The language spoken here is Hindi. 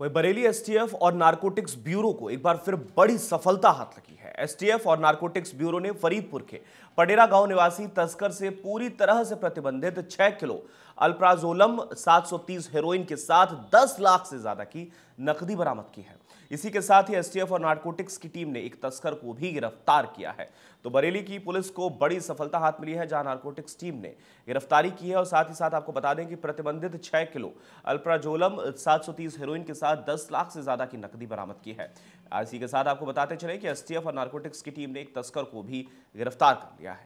वही बरेली एसटीएफ और नारकोटिक्स ब्यूरो को एक बार फिर बड़ी सफलता हाथ लगी है एसटीएफ और नारकोटिक्स ब्यूरो ने फरीदपुर के पडेरा गांव निवासी तस्कर से पूरी तरह से प्रतिबंधित 6 किलो अल्प्राजोलम 730 हेरोइन के साथ 10 लाख से ज्यादा की नकदी बरामद की है इसी के साथ ही एसटीएफ और नारकोटिक्स की टीम ने एक तस्कर को भी गिरफ्तार किया है तो बरेली की पुलिस को बड़ी सफलता हाथ मिली है जहां नारकोटिक्स टीम ने गिरफ्तारी की है और साथ ही साथ आपको बता दें कि प्रतिबंधित छह किलो अल्प्राजोलम सात हेरोइन के साथ साथ 10 लाख से ज़्यादा की नकदी बरामद की है इसी के साथ आपको बताते चले कि एस और नारकोटिक्स की टीम ने एक तस्कर को भी गिरफ्तार कर लिया है